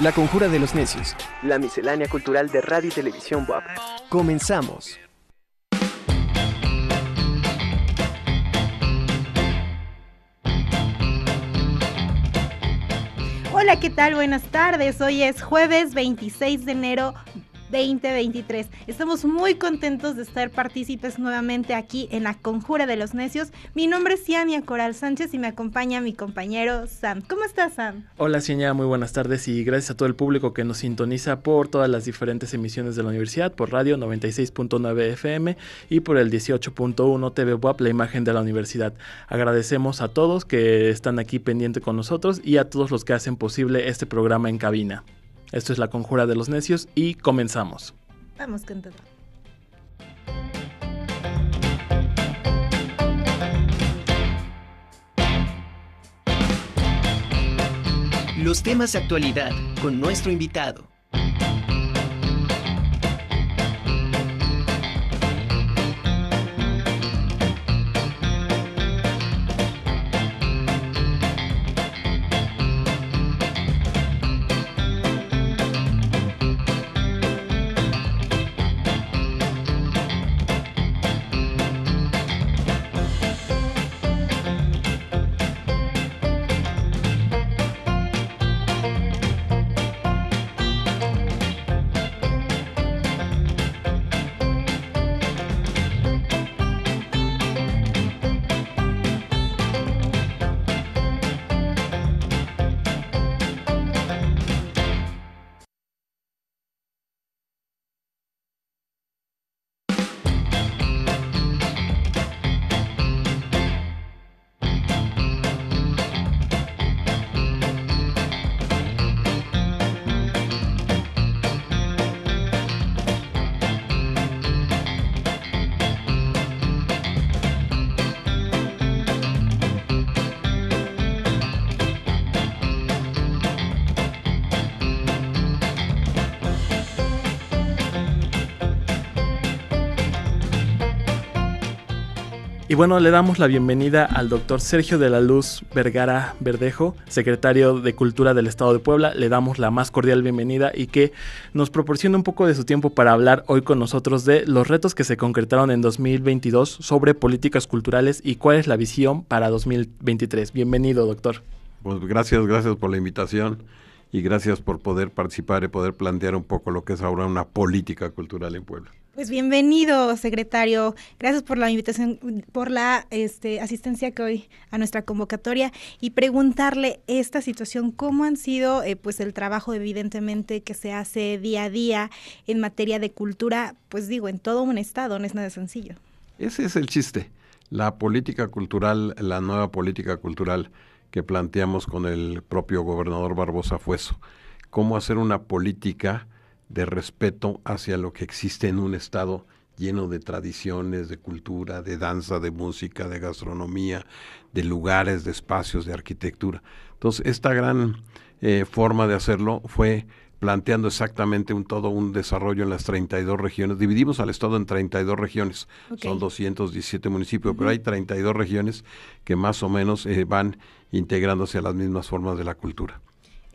La Conjura de los Necios. La miscelánea cultural de Radio y Televisión WAP. Comenzamos. Hola, ¿qué tal? Buenas tardes. Hoy es jueves 26 de enero 2023. Estamos muy contentos de estar partícipes nuevamente aquí en la Conjura de los Necios. Mi nombre es Ciania Coral Sánchez y me acompaña mi compañero Sam. ¿Cómo estás, Sam? Hola, Ciania, muy buenas tardes y gracias a todo el público que nos sintoniza por todas las diferentes emisiones de la universidad, por radio 96.9 FM y por el 18.1 TV WAP, la imagen de la universidad. Agradecemos a todos que están aquí pendiente con nosotros y a todos los que hacen posible este programa en cabina. Esto es La Conjura de los Necios y comenzamos. Vamos con todo. Los temas de actualidad con nuestro invitado. bueno, le damos la bienvenida al doctor Sergio de la Luz Vergara Verdejo, secretario de Cultura del Estado de Puebla. Le damos la más cordial bienvenida y que nos proporcione un poco de su tiempo para hablar hoy con nosotros de los retos que se concretaron en 2022 sobre políticas culturales y cuál es la visión para 2023. Bienvenido, doctor. Pues gracias, gracias por la invitación y gracias por poder participar y poder plantear un poco lo que es ahora una política cultural en Puebla. Pues bienvenido, secretario. Gracias por la invitación, por la este, asistencia que hoy a nuestra convocatoria y preguntarle esta situación, cómo han sido eh, pues el trabajo evidentemente que se hace día a día en materia de cultura, pues digo, en todo un estado, no es nada sencillo. Ese es el chiste. La política cultural, la nueva política cultural que planteamos con el propio gobernador Barbosa Fueso, Cómo hacer una política de respeto hacia lo que existe en un estado lleno de tradiciones, de cultura, de danza, de música, de gastronomía, de lugares, de espacios, de arquitectura. Entonces, esta gran eh, forma de hacerlo fue planteando exactamente un todo un desarrollo en las 32 regiones. Dividimos al estado en 32 regiones, son 217 municipios, pero hay 32 regiones que más o menos eh, van integrándose a las mismas formas de la cultura.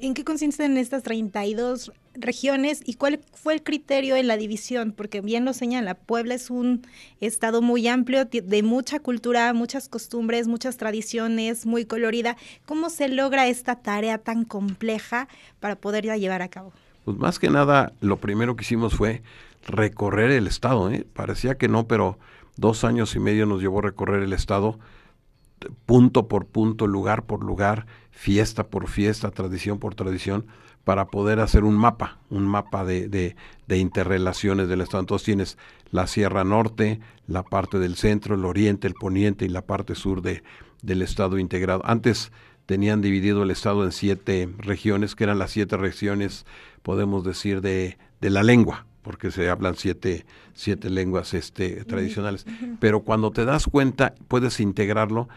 ¿En qué consisten estas 32 regiones y cuál fue el criterio en la división? Porque bien lo señala, Puebla es un estado muy amplio, de mucha cultura, muchas costumbres, muchas tradiciones, muy colorida. ¿Cómo se logra esta tarea tan compleja para poderla llevar a cabo? Pues más que nada, lo primero que hicimos fue recorrer el estado. ¿eh? Parecía que no, pero dos años y medio nos llevó a recorrer el estado punto por punto, lugar por lugar fiesta por fiesta, tradición por tradición, para poder hacer un mapa, un mapa de, de, interrelaciones del Estado. Entonces tienes la Sierra Norte, la parte del centro, el oriente, el poniente y la parte sur de, del Estado integrado. Antes tenían dividido el Estado en siete regiones, que eran las siete regiones, podemos decir, de, de la lengua porque se hablan siete, siete lenguas este, tradicionales. Pero cuando te das cuenta, puedes integrarlo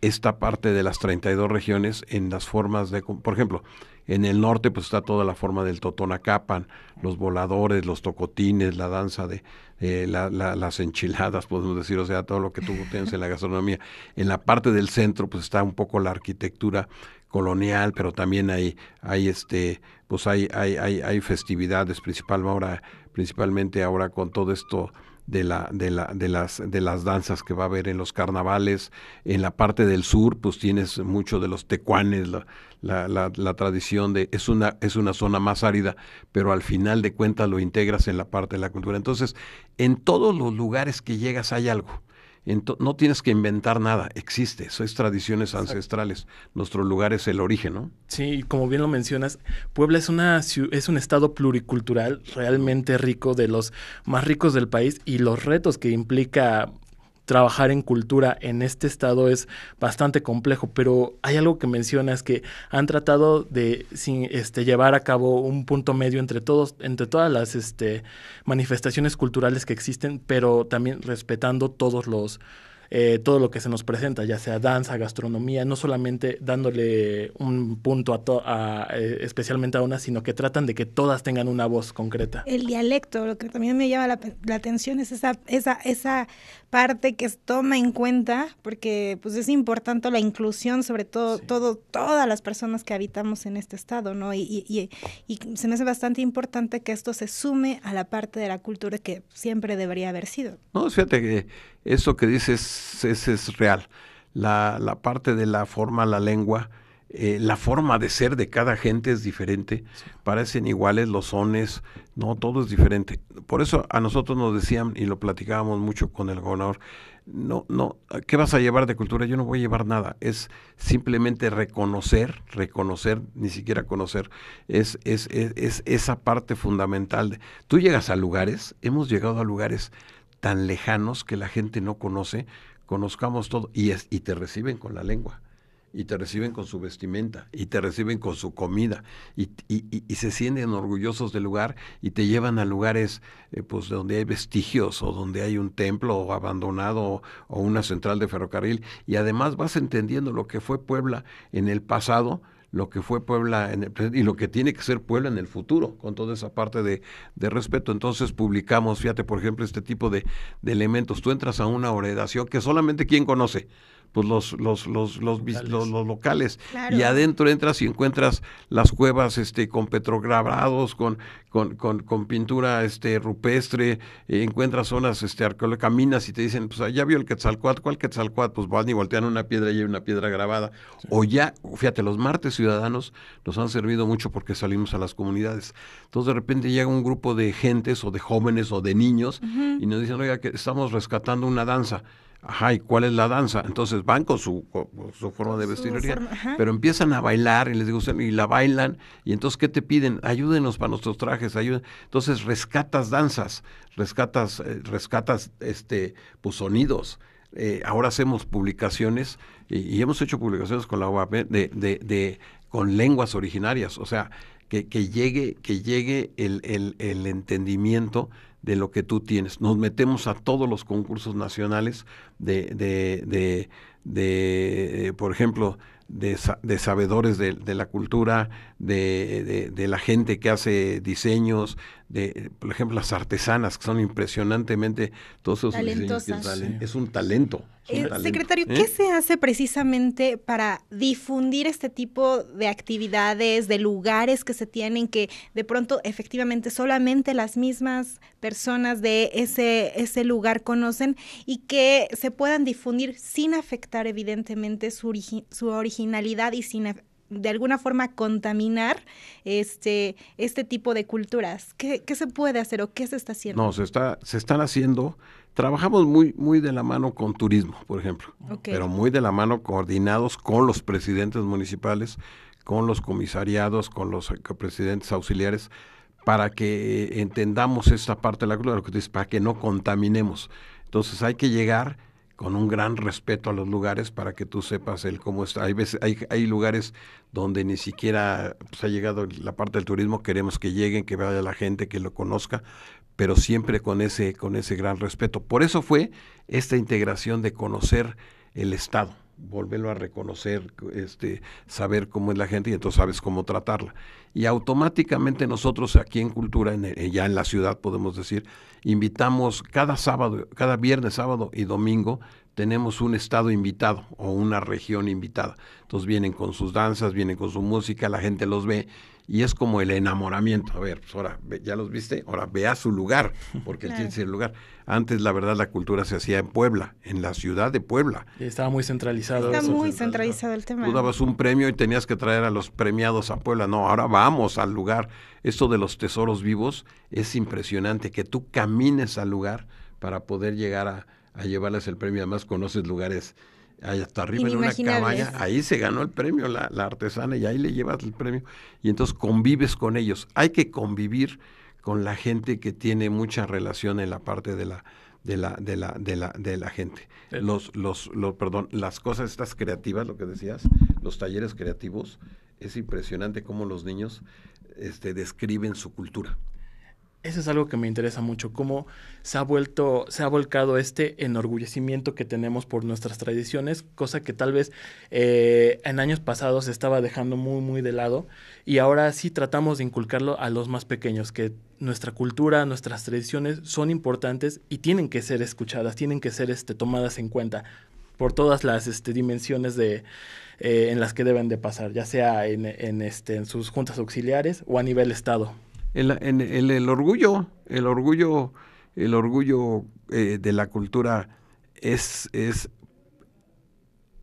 esta parte de las 32 regiones en las formas de, por ejemplo, en el norte pues está toda la forma del totonacapan, los voladores, los tocotines, la danza de eh, las enchiladas, podemos decir, o sea, todo lo que tú tienes en la gastronomía. En la parte del centro pues está un poco la arquitectura colonial, pero también hay, hay este, pues hay, hay, hay, festividades, ahora, principalmente ahora con todo esto de, la, de, la, de, las, de las danzas que va a haber en los carnavales. En la parte del sur, pues tienes mucho de los tecuanes, la, la, la, tradición de es una, es una zona más árida, pero al final de cuentas lo integras en la parte de la cultura. Entonces, en todos los lugares que llegas hay algo no tienes que inventar nada, existe, eso es tradiciones ancestrales. Nuestro lugar es el origen, ¿no? Sí, como bien lo mencionas, Puebla es, una, es un estado pluricultural realmente rico, de los más ricos del país, y los retos que implica trabajar en cultura en este estado es bastante complejo, pero hay algo que mencionas que han tratado de este, llevar a cabo un punto medio entre todos, entre todas las este, manifestaciones culturales que existen, pero también respetando todos los eh, todo lo que se nos presenta, ya sea danza, gastronomía, no solamente dándole un punto a, eh, especialmente a una, sino que tratan de que todas tengan una voz concreta. El dialecto, lo que también me llama la, atención es esa, esa, esa parte que se toma en cuenta, porque pues es importante la inclusión, sobre todo, todo, todas las personas que habitamos en este estado, ¿no? Y, se me hace bastante importante que esto se sume a la parte de la cultura que siempre debería haber sido. No, fíjate que eso que dices es, es real. la parte de la forma, la lengua, eh, la forma de ser de cada gente es diferente, parecen iguales los sones, no, todo es diferente. Por eso a nosotros nos decían, y lo platicábamos mucho con el gobernador, no, no, ¿qué vas a llevar de cultura? Yo no voy a llevar nada, es simplemente reconocer, reconocer, ni siquiera conocer, es, es, es, esa parte fundamental. tú llegas a lugares, hemos llegado a lugares tan lejanos que la gente no conoce, conozcamos todo, y, es, y te reciben con la lengua y te reciben con su vestimenta y te reciben con su comida y, se sienten orgullosos del lugar y te llevan a lugares eh, pues donde hay vestigios o donde hay un templo abandonado o, una central de ferrocarril y además vas entendiendo lo que fue Puebla en el pasado lo que fue Puebla en el y lo que tiene que ser Puebla en el futuro, con toda esa parte de, respeto. Entonces publicamos, fíjate, por ejemplo, este tipo de, elementos. Tú entras a una oredación que solamente quien conoce, pues los, los, los, los, locales. Y adentro entras y encuentras las cuevas este, con petrograbados, con, con, pintura este, rupestre, eh, encuentras zonas este, arqueológicas, caminas y te dicen, pues allá vio el Quetzalcoatl, ¿cuál Quetzalcoatl? Pues van y voltean una piedra y hay una piedra grabada. O ya, fíjate, los martes ciudadanos nos han servido mucho porque salimos a las comunidades. Entonces de repente llega un grupo de gentes o de jóvenes o de niños y nos dicen, oiga, que estamos rescatando una danza. Ajá, cuál es la danza? Entonces van con su, su forma de vestiduría, pero empiezan a bailar y les digo, y la bailan, y entonces, ¿qué te piden? Ayúdenos para nuestros trajes, ayúden. Entonces, rescatas danzas, rescatas, eh, rescatas este, pues, sonidos. Eh, ahora hacemos publicaciones, y, hemos hecho publicaciones con la UAP de, de, con lenguas originarias, o sea, que, llegue, que llegue el, el entendimiento de lo que tú tienes. Nos metemos a todos los concursos nacionales de, por ejemplo, de, sabedores de, de, la cultura, de, de, la gente que hace diseños, de, por ejemplo, las artesanas, que son impresionantemente todos esos es, un talento. Eh, secretario, ¿eh? ¿qué se hace precisamente para difundir este tipo de actividades, de lugares que se tienen, que de pronto efectivamente solamente las mismas personas de ese, ese lugar conocen y que se puedan difundir sin afectar evidentemente su, su originalidad y sin de alguna forma contaminar este, este tipo de culturas? ¿Qué, se puede hacer o qué se está haciendo? No, se, está, se están haciendo. Trabajamos muy, muy de la mano con turismo, por ejemplo, pero muy de la mano coordinados con los presidentes municipales, con los comisariados, con los eh, presidentes auxiliares, para que eh, entendamos esta parte de la cultura, para que no contaminemos. Entonces hay que llegar con un gran respeto a los lugares para que tú sepas el cómo está. Hay veces, hay, hay lugares donde ni siquiera se pues, ha llegado la parte del turismo, queremos que lleguen, que vaya la gente, que lo conozca, pero siempre con ese, con ese gran respeto. Por eso fue esta integración de conocer el Estado volverlo a reconocer, este, saber cómo es la gente y entonces sabes cómo tratarla. Y automáticamente nosotros aquí en Cultura, eh, ya en la ciudad podemos decir, invitamos cada sábado, cada viernes, sábado y domingo, tenemos un estado invitado o una región invitada. Entonces vienen con sus danzas, vienen con su música, la gente los ve y es como el enamoramiento. A ver, pues ahora, ya los viste, ahora ve a su lugar, porque él tiene su lugar. Antes, la verdad, la cultura se hacía en Puebla, en la ciudad de Puebla. estaba muy centralizado. Estaba muy pues, centralizado el tema. Tú dabas un premio y tenías que traer a los premiados a Puebla. No, ahora vamos al lugar. Esto de los tesoros vivos es impresionante, que tú camines al lugar para poder llegar a, llevarles el premio. Además, conoces lugares hasta arriba en una cabaña, ahí se ganó el premio la, la, artesana y ahí le llevas el premio y entonces convives con ellos. Hay que convivir con la gente que tiene mucha relación en la parte de la de la de la de la de la gente. Los los perdón, las cosas estas creativas, lo que decías, los talleres creativos, es impresionante cómo los niños este, describen su cultura. Eso es algo que me interesa mucho, cómo se ha vuelto, se ha volcado este enorgullecimiento que tenemos por nuestras tradiciones, cosa que tal vez eh, en años pasados se estaba dejando muy, muy de lado, y ahora sí tratamos de inculcarlo a los más pequeños, que nuestra cultura, nuestras tradiciones son importantes y tienen que ser escuchadas, tienen que ser este, tomadas en cuenta por todas las este, dimensiones de, eh, en las que deben de pasar, ya sea en, en este, sus juntas auxiliares o a nivel Estado el, orgullo, el orgullo, el orgullo eh, de la cultura es, es,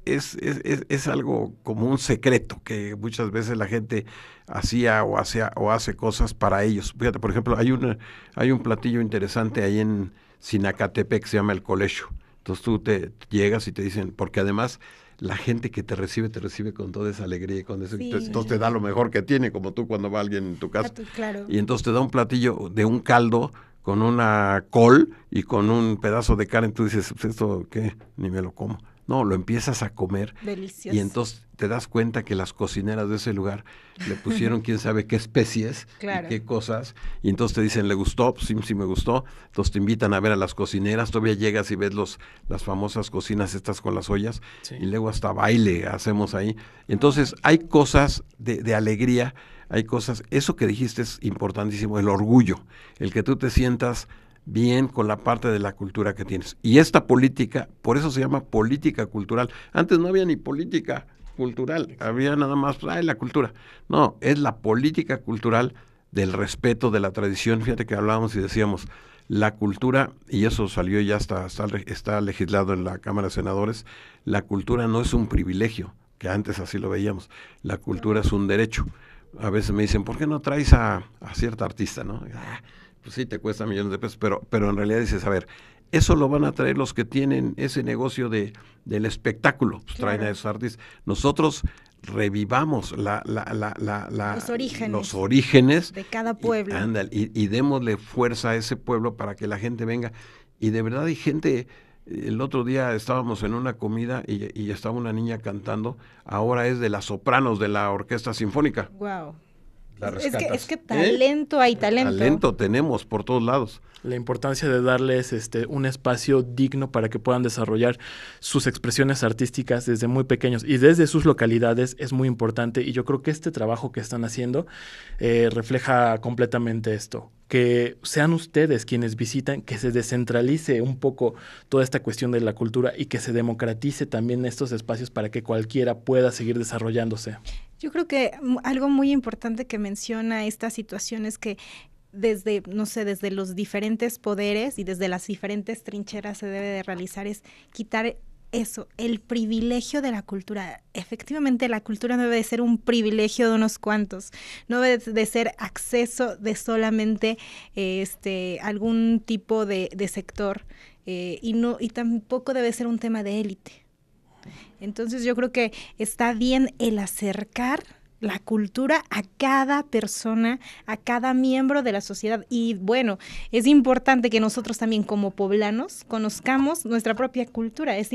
es, algo como un secreto que muchas veces la gente hacía o, hacía, o hace cosas para ellos. Fíjate, por ejemplo, hay, una, hay un platillo interesante ahí en Sinacatepec que se llama el colegio. Entonces tú te llegas y te dicen, porque además la gente que te recibe, te recibe con toda esa alegría y con eso. Entonces te da lo mejor que tiene, como tú cuando va alguien en tu ah, casa. Pues, claro. Y entonces te da un platillo de un caldo con una col y con un pedazo de carne. Tú dices, pues, ¿esto qué? Ni me lo como. No, lo empiezas a comer. Delicioso. Y entonces te das cuenta que las cocineras de ese lugar le pusieron quién sabe qué especies qué cosas, y entonces te dicen, le gustó, pues sí, sí me gustó, entonces te invitan a ver a las cocineras, todavía llegas y ves los, las famosas cocinas estas con las ollas, y luego hasta baile hacemos ahí. Entonces hay cosas de, de alegría, hay cosas, eso que dijiste es importantísimo, el orgullo, el que tú te sientas bien con la parte de la cultura que tienes. Y esta política, por eso se llama política cultural. Antes no había ni política, cultural. Había nada más, pues, ay, la cultura. No, es la política cultural del respeto de la tradición. Fíjate que hablábamos y decíamos, la cultura, y eso salió ya hasta, está, legislado en la Cámara de Senadores, la cultura no es un privilegio, que antes así lo veíamos, la cultura es un derecho. A veces me dicen, ¿por qué no traes a, cierta artista? ¿no? Ah, pues sí, te cuesta millones de pesos, pero, pero en realidad dices, a ver, eso lo van a traer los que tienen ese negocio de, del espectáculo. Pues, traen a esos artistas. Nosotros revivamos la, los, orígenes de cada pueblo. Y, démosle fuerza a ese pueblo para que la gente venga. Y de verdad hay gente, el otro día estábamos en una comida y, y estaba una niña cantando, ahora es de las sopranos de la Orquesta Sinfónica. Wow es, que, ¿Eh? talento hay, talento. Talento tenemos por todos lados. La importancia de darles este, un espacio digno para que puedan desarrollar sus expresiones artísticas desde muy pequeños y desde sus localidades es muy importante y yo creo que este trabajo que están haciendo eh, refleja completamente esto que sean ustedes quienes visitan, que se descentralice un poco toda esta cuestión de la cultura y que se democratice también estos espacios para que cualquiera pueda seguir desarrollándose. Yo creo que algo muy importante que menciona esta situación es que desde, no sé, desde los diferentes poderes y desde las diferentes trincheras se debe de realizar es quitar eso, el privilegio de la cultura. Efectivamente, la cultura no debe de ser un privilegio de unos cuantos, no debe de ser acceso de solamente este, algún tipo de, sector eh, y, no, y tampoco debe ser un tema de élite entonces yo creo que está bien el acercar la cultura a cada persona, a cada miembro de la sociedad. Y bueno, es importante que nosotros también como poblanos conozcamos nuestra propia cultura. Es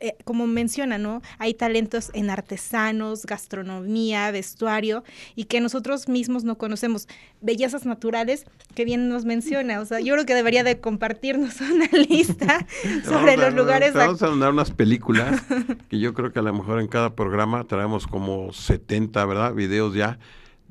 eh, como menciona, ¿no? Hay talentos en artesanos, gastronomía, vestuario y que nosotros mismos no conocemos. Bellezas naturales que bien nos menciona. O sea, yo creo que debería de compartirnos una lista sobre los lugares. Vamos a mandar unas películas que yo creo que a lo mejor en cada programa traemos como 70, ¿verdad? Videos ya.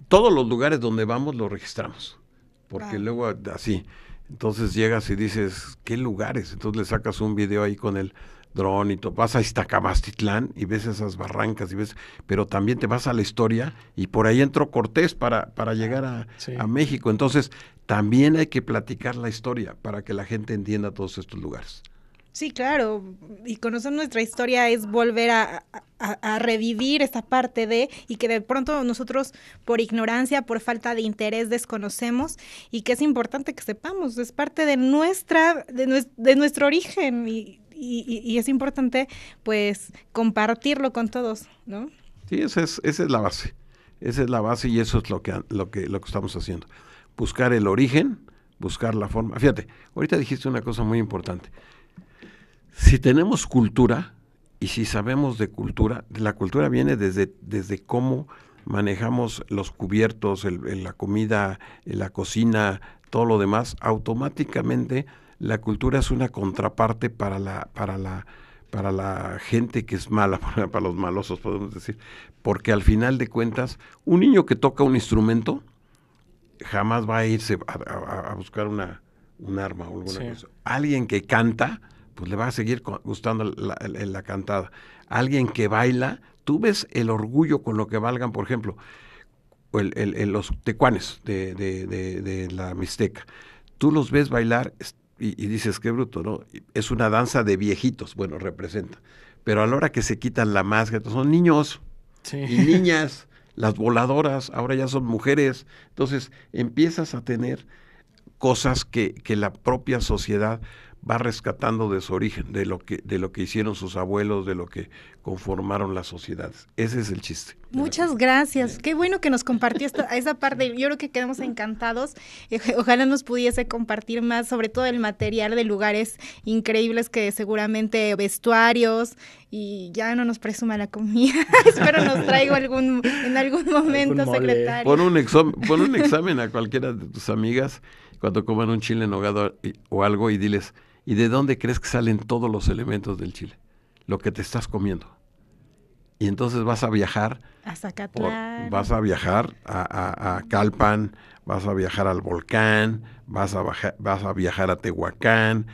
Todos los lugares donde vamos los registramos. Porque luego así. Entonces llegas y dices, ¿qué lugares? Entonces le sacas un video ahí con el dron y vas a Iztacabastitlán y ves esas barrancas y ves, pero también te vas a la historia y por ahí entró Cortés para, para ah, llegar a, México. Entonces, también hay que platicar la historia para que la gente entienda todos estos lugares. Sí, claro, y conocer nuestra historia es volver a, revivir esta parte de, y que de pronto nosotros por ignorancia, por falta de interés desconocemos, y que es importante que sepamos, es parte de nuestra, de, de nuestro origen, y y, es importante pues compartirlo con todos, ¿no? Sí, esa es, esa es la base. Esa es la base y eso es lo que, lo que, lo que estamos haciendo. Buscar el origen, buscar la forma. Fíjate, ahorita dijiste una cosa muy importante. Si tenemos cultura y si sabemos de cultura, la cultura viene desde, desde cómo manejamos los cubiertos, la comida, la cocina, todo lo demás, automáticamente la cultura es una contraparte para la, para la, para la gente que es mala, para, los malosos, podemos decir. Porque al final de cuentas, un niño que toca un instrumento jamás va a irse a, buscar un arma Alguien que canta, pues le va a seguir gustando la, cantada. Alguien que baila, tú ves el orgullo con lo que valgan, por ejemplo, los tecuanes de, de, la Mixteca. Tú los ves bailar, y, dices, qué bruto, ¿no? Es una danza de viejitos, bueno, representa. Pero a la hora que se quitan la máscara, son niños y niñas, las voladoras, ahora ya son mujeres. Entonces empiezas a tener cosas que, que la propia sociedad va rescatando de su origen, de lo que, de lo que hicieron sus abuelos, de lo que conformaron las sociedades. Ese es el chiste. Muchas gracias. Qué bueno que nos compartió esa parte. Yo creo que quedamos encantados. Eh, ojalá nos pudiese compartir más, sobre todo el material de lugares increíbles que seguramente vestuarios y ya no nos presuma la comida. Espero nos traigo algún en algún momento, secretario. Pon un, examen, pon un examen a cualquiera de tus amigas cuando coman un chile en o algo y diles, ¿Y de dónde crees que salen todos los elementos del chile? Lo que te estás comiendo. Y entonces vas a viajar. Hasta vas a viajar a, Calpan, vas a viajar al volcán, vas a, viajar a Tehuacán,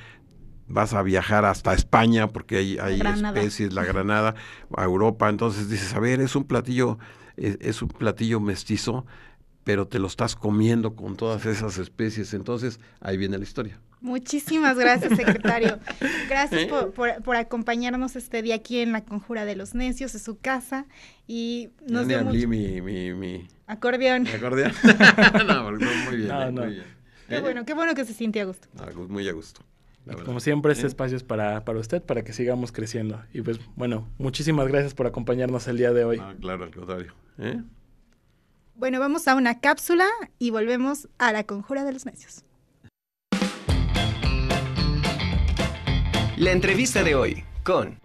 vas a viajar hasta España, porque hay, especies, la granada, a Europa. Entonces dices, a ver, es un platillo, es un platillo mestizo, pero te lo estás comiendo con todas esas especies. Entonces ahí viene la historia. Muchísimas gracias, secretario. Gracias ¿Eh? por, acompañarnos este día aquí en la Conjura de los Necios, en su casa. Y nos dio mi, Acordeón. acordeón? muy bien, muy Qué eh, bueno, bueno que se siente a gusto. muy a gusto. Como siempre, este ¿Eh? espacio es para, para usted, para que sigamos creciendo. Y pues, bueno, muchísimas gracias por acompañarnos el día de hoy. claro, al contrario. Bueno, vamos a una cápsula y volvemos a la conjura de los necios. La entrevista de hoy con...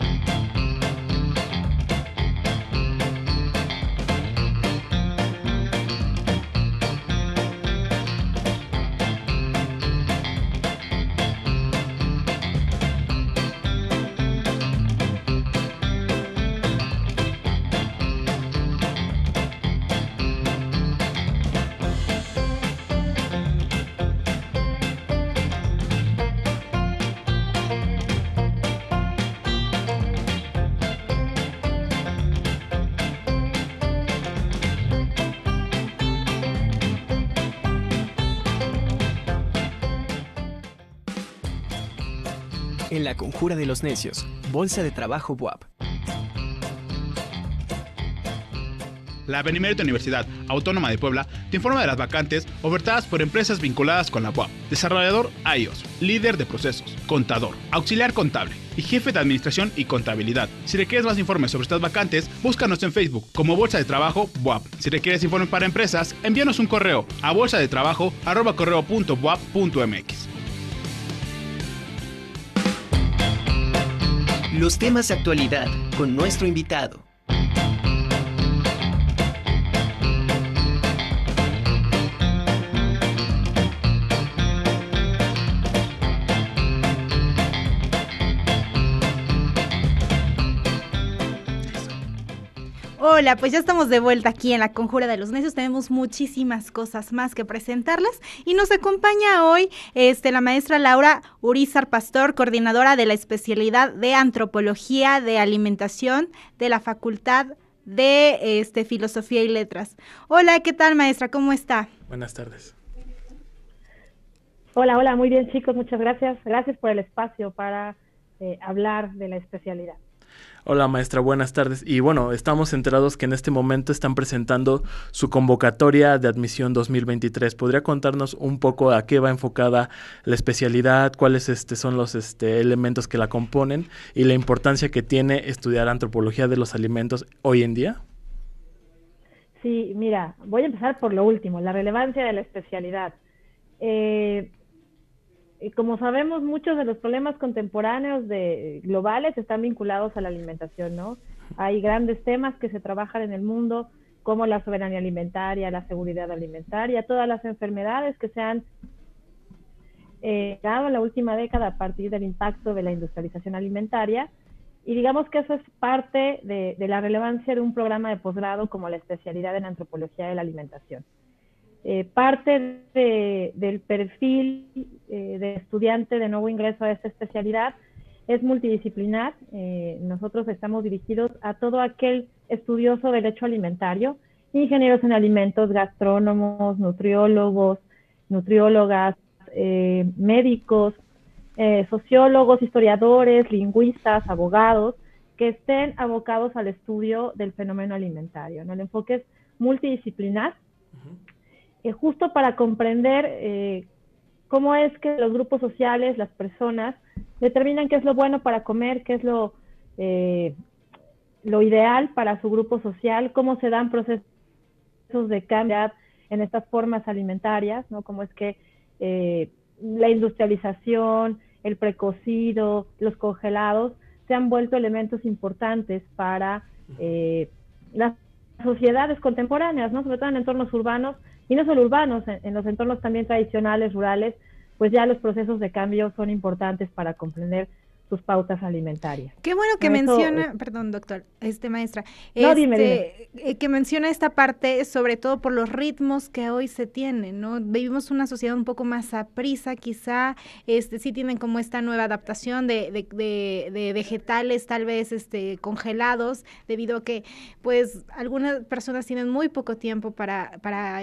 Conjura de los Necios, Bolsa de Trabajo BUAP. La Benemérita Universidad Autónoma de Puebla te informa de las vacantes ofertadas por empresas vinculadas con la UAP. Desarrollador IOS, líder de procesos, contador, auxiliar contable y jefe de administración y contabilidad. Si requieres más informes sobre estas vacantes, búscanos en Facebook como Bolsa de Trabajo BUAP. Si requieres informes para empresas, envíanos un correo a bolsadetrabajo.buap.mx. Los temas de actualidad con nuestro invitado. Hola, pues ya estamos de vuelta aquí en la Conjura de los Necios. Tenemos muchísimas cosas más que presentarles y nos acompaña hoy este, la maestra Laura Urizar Pastor, coordinadora de la especialidad de Antropología de Alimentación de la Facultad de este, Filosofía y Letras. Hola, ¿qué tal maestra? ¿Cómo está? Buenas tardes. Hola, hola, muy bien chicos, muchas gracias. Gracias por el espacio para eh, hablar de la especialidad. Hola maestra, buenas tardes. Y bueno, estamos enterados que en este momento están presentando su convocatoria de admisión 2023. ¿Podría contarnos un poco a qué va enfocada la especialidad, cuáles este, son los este, elementos que la componen y la importancia que tiene estudiar antropología de los alimentos hoy en día? Sí, mira, voy a empezar por lo último, la relevancia de la especialidad. Eh, y eh, como sabemos, muchos de los problemas contemporáneos de, eh, globales están vinculados a la alimentación, ¿no? Hay grandes temas que se trabajan en el mundo, como la soberanía alimentaria, la seguridad alimentaria, todas las enfermedades que se han eh, dado en la última década a partir del impacto de la industrialización alimentaria. Y digamos que eso es parte de, de la relevancia de un programa de posgrado como la especialidad en antropología de la alimentación. Eh, parte del perfil eh, de estudiante de nuevo ingreso a esta especialidad es multidisciplinar. Eh, nosotros estamos dirigidos a todo aquel estudioso del hecho alimentario, ingenieros en alimentos, gastrónomos, nutriólogos, nutriólogas, médicos, sociólogos, historiadores, lingüistas, abogados, que estén abocados al estudio del fenómeno alimentario. El enfoque es multidisciplinar eh, justo para comprender eh, cómo es que los grupos sociales, las personas, determinan qué es lo bueno para comer, qué es lo, eh, lo ideal para su grupo social, cómo se dan procesos de cambio en estas formas alimentarias, ¿no? Cómo es que la industrialización, el precocido, los congelados, se han vuelto elementos importantes para las sociedades contemporáneas, ¿no? sobre todo en entornos urbanos, y no solo urbanos, en, los entornos también tradicionales, rurales, pues ya los procesos de cambio son importantes para comprender sus pautas alimentarias. Qué bueno que menciona, perdón doctor, este maestra, este, eh, que menciona esta parte sobre todo por los ritmos que hoy se tienen, ¿no? Vivimos una sociedad un poco más aprisa, quizá, este, sí tienen como esta nueva adaptación de, de, de, vegetales tal vez este, congelados, debido a que pues algunas personas tienen muy poco tiempo para,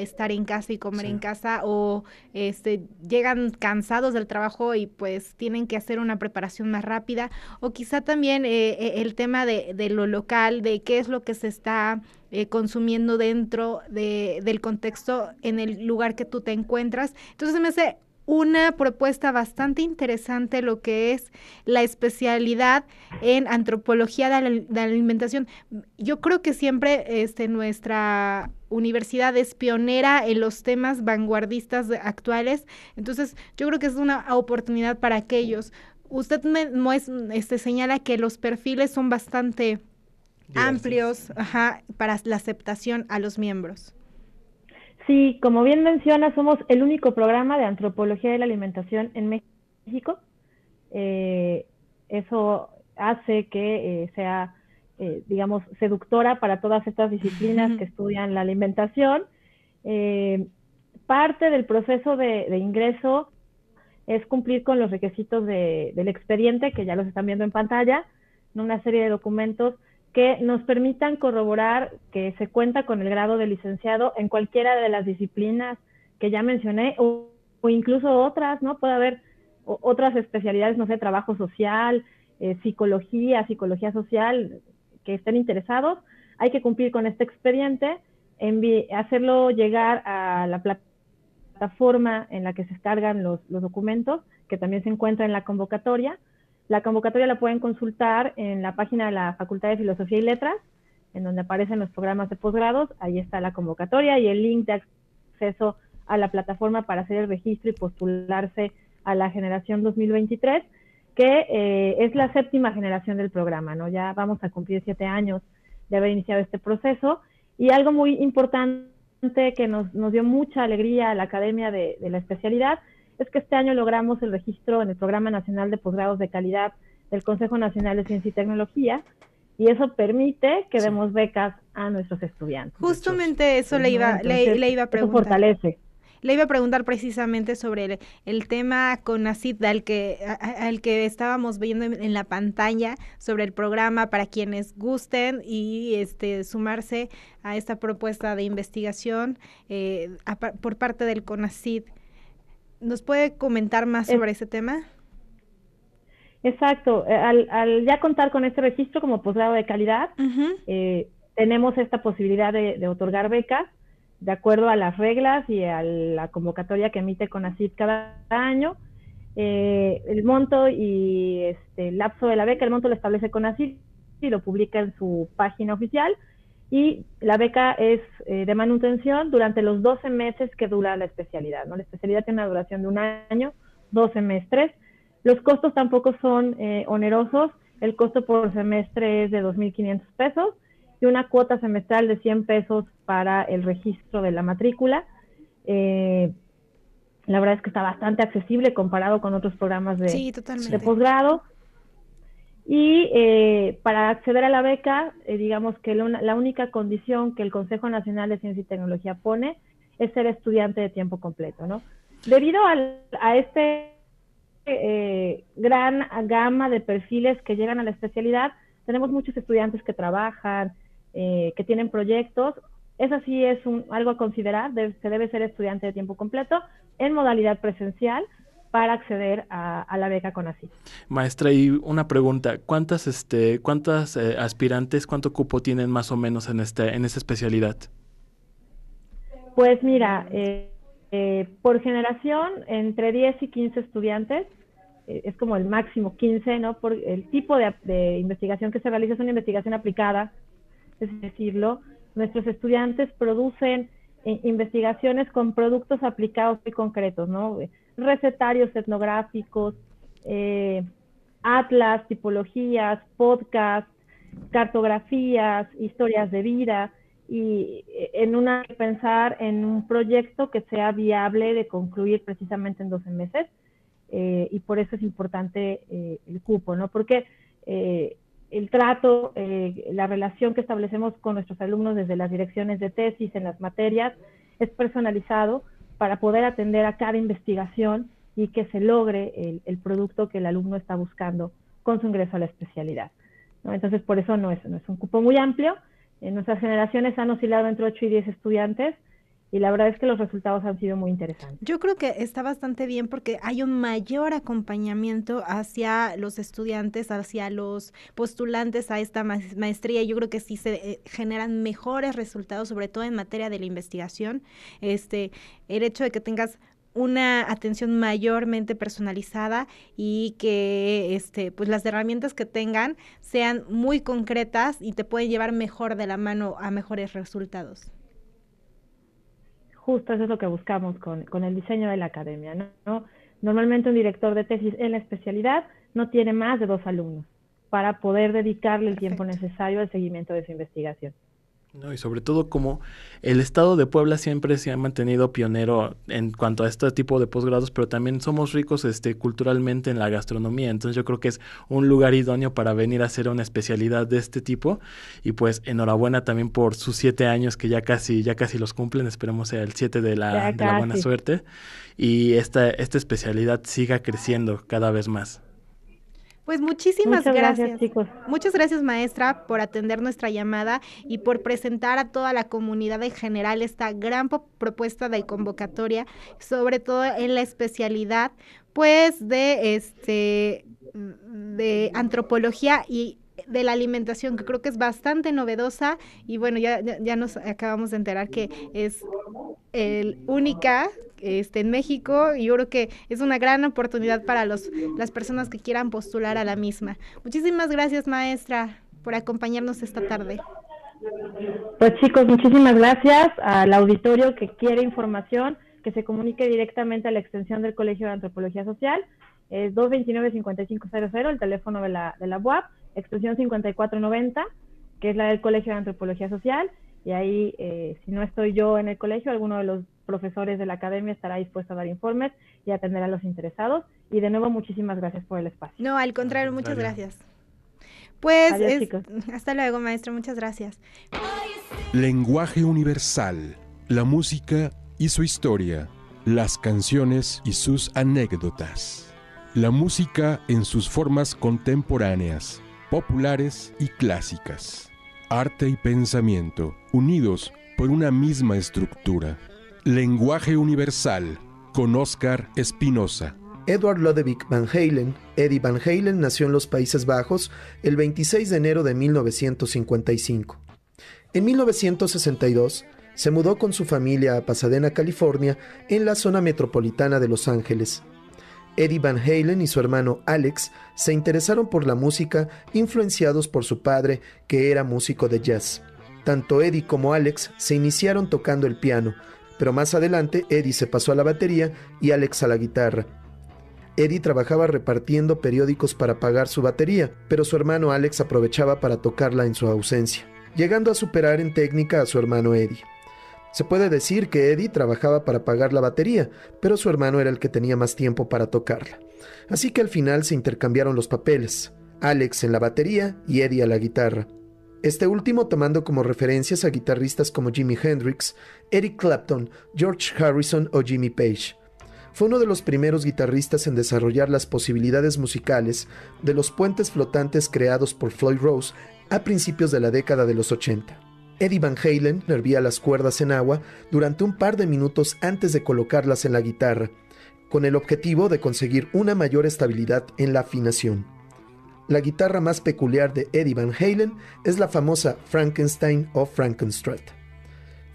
estar en casa y comer en casa o este, llegan cansados del trabajo y pues tienen que hacer una preparación más rápida rápida, o quizá también eh, eh, el tema de, lo local, de qué es lo que se está eh, consumiendo dentro de, del contexto en el lugar que tú te encuentras. Entonces me hace una propuesta bastante interesante lo que es la especialidad en antropología de la, alimentación. Yo creo que siempre este, nuestra universidad es pionera en los temas vanguardistas actuales, entonces yo creo que es una oportunidad para aquellos usted me este, señala que los perfiles son bastante amplios para la aceptación a los miembros. Sí, como bien menciona, somos el único programa de antropología de la alimentación en México. Eh, eso hace que eh, sea, eh, digamos, seductora para todas estas disciplinas que estudian la alimentación. parte del proceso de ingreso es cumplir con los requisitos del expediente, que ya los están viendo en pantalla, una serie de documentos que nos permitan corroborar que se cuenta con el grado de licenciado en cualquiera de las disciplinas que ya mencioné o, incluso otras, ¿no? Puede haber otras especialidades, no sé, trabajo social, eh, psicología, psicología social, que estén interesados. Hay que cumplir con este expediente, hacerlo llegar a la plataforma plataforma en la que se descargan los, documentos, que también se encuentra en la convocatoria. La convocatoria la pueden consultar en la página de la Facultad de Filosofía y Letras, en donde aparecen los programas de posgrados. Ahí está la convocatoria y el link de acceso a la plataforma para hacer el registro y postularse a la generación 2023, que eh, es la séptima generación del programa, ¿no? Ya vamos a cumplir siete años de haber iniciado este proceso. Y algo muy importante que nos, dio mucha alegría a la Academia de, la Especialidad es que este año logramos el registro en el Programa Nacional de Posgrados de Calidad del Consejo Nacional de Ciencia y Tecnología, y eso permite que demos becas a nuestros estudiantes. Justamente eso le iba, le, iba a preguntar. Eso fortalece. Le iba a preguntar precisamente sobre el, tema CONACID al que, que estábamos viendo en, la pantalla, sobre el programa para quienes gusten y este sumarse a esta propuesta de investigación eh, por parte del CONACID. ¿Nos puede comentar más eh, sobre ese tema? Exacto. Eh, al, ya contar con este registro como posgrado de calidad, tenemos esta posibilidad de otorgar becas de acuerdo a las reglas y a la convocatoria que emite CONACYT cada año. Eh, el monto y este, el lapso de la beca, el monto lo establece CONACYT y lo publica en su página oficial. Y la beca es eh, de manutención durante los 12 meses que dura la especialidad. ¿no? La especialidad tiene una duración de un año, 12 meses. Los costos tampoco son eh, onerosos. El costo por semestre es de 2.500 pesos y una cuota semestral de 100 pesos para el registro de la matrícula. Eh, la verdad es que está bastante accesible comparado con otros programas de, posgrado. Y eh, para acceder a la beca, eh, digamos que la, única condición que el Consejo Nacional de Ciencia y Tecnología pone es ser estudiante de tiempo completo, ¿no? Debido a este gran gama de perfiles que llegan a la especialidad, tenemos muchos estudiantes que trabajan, eh, que tienen proyectos. eso sí es un, algo a considerar, se debe ser estudiante de tiempo completo en modalidad presencial para acceder a, la beca así. Maestra, y una pregunta, ¿cuántas, este, cuántas eh, aspirantes, cuánto cupo tienen más o menos en, este, en esta especialidad? Pues mira, eh, por generación, entre 10 y 15 estudiantes, es como el máximo 15, ¿no? Por el tipo de investigación que se realiza es una investigación aplicada, es decirlo, nuestros estudiantes producen eh, investigaciones con productos aplicados y concretos, ¿no? Recetarios etnográficos, eh, atlas, tipologías, podcasts, cartografías, historias de vida, y eh, en una pensar en un proyecto que sea viable de concluir precisamente en 12 meses, y por eso es importante el cupo, ¿no? Porque el trato, eh, la relación que establecemos con nuestros alumnos desde las direcciones de tesis, en las materias, es personalizado para poder atender a cada investigación y que se logre el, producto que el alumno está buscando con su ingreso a la especialidad. Entonces, por eso no es, no es un cupo muy amplio. En nuestras generaciones han oscilado entre 8 y 10 estudiantes, y la verdad es que los resultados han sido muy interesantes. Yo creo que está bastante bien porque hay un mayor acompañamiento hacia los estudiantes, hacia los postulantes a esta maestría. Yo creo que sí se eh, generan mejores resultados, sobre todo en materia de la investigación. Este, el hecho de que tengas una atención mayormente personalizada y que este pues las herramientas que tengan sean muy concretas y te pueden llevar mejor de la mano a mejores resultados justo eso es lo que buscamos con, con el diseño de la academia. ¿no? Normalmente un director de tesis en la especialidad no tiene más de dos alumnos para poder dedicarle el tiempo necesario al seguimiento de su investigación. No, y sobre todo como el estado de Puebla siempre se ha mantenido pionero en cuanto a este tipo de posgrados, pero también somos ricos este, culturalmente en la gastronomía, entonces yo creo que es un lugar idóneo para venir a hacer una especialidad de este tipo y pues enhorabuena también por sus siete años que ya casi, ya casi los cumplen, esperemos sea el siete de la, de la buena suerte y esta, esta especialidad siga creciendo cada vez más. Pues muchísimas gracias. chicos. Muchas gracias, maestra, por atender nuestra llamada y por presentar a toda la comunidad en general esta gran propuesta de convocatoria, sobre todo en la especialidad, pues, de este de antropología y de la alimentación, que creo que es bastante novedosa y bueno, ya, ya nos acabamos de enterar que es el única en México y yo creo que es una gran oportunidad para los, las personas que quieran postular a la misma. Muchísimas gracias, maestra, por acompañarnos esta tarde. Pues chicos, muchísimas gracias al auditorio que quiere información, que se comunique directamente a la extensión del Colegio de Antropología Social, es 229-5500, el teléfono de la, de la UAP, extensión 5490, que es la del Colegio de Antropología Social, y ahí, eh, si no estoy yo en el colegio, alguno de los profesores de la academia estará dispuesto a dar informes y atender a los interesados. Y de nuevo, muchísimas gracias por el espacio. No, al contrario, muchas gracias. Pues hasta luego, maestro, muchas gracias. Lenguaje universal, la música y su historia, las canciones y sus anécdotas. La música en sus formas contemporáneas, populares y clásicas. Arte y pensamiento, unidos por una misma estructura. Lenguaje Universal con Oscar Espinosa. Edward Ludovic Van Halen, Eddie Van Halen, nació en los Países Bajos el 26 de enero de 1955. En 1962 se mudó con su familia a Pasadena, California, en la zona metropolitana de Los Ángeles. Eddie Van Halen y su hermano Alex se interesaron por la música influenciados por su padre, que era músico de jazz. Tanto Eddie como Alex se iniciaron tocando el piano, pero más adelante Eddie se pasó a la batería y Alex a la guitarra. Eddie trabajaba repartiendo periódicos para pagar su batería, pero su hermano Alex aprovechaba para tocarla en su ausencia, llegando a superar en técnica a su hermano Eddie. Se puede decir que Eddie trabajaba para pagar la batería, pero su hermano era el que tenía más tiempo para tocarla. Así que al final se intercambiaron los papeles, Alex en la batería y Eddie a la guitarra. Este último tomando como referencias a guitarristas como Jimi Hendrix, Eric Clapton, George Harrison o Jimmy Page. Fue uno de los primeros guitarristas en desarrollar las posibilidades musicales de los puentes flotantes creados por Floyd Rose a principios de la década de los 80. Eddie Van Halen nervía las cuerdas en agua durante un par de minutos antes de colocarlas en la guitarra, con el objetivo de conseguir una mayor estabilidad en la afinación. La guitarra más peculiar de Eddie Van Halen es la famosa Frankenstein o Frankenstrat.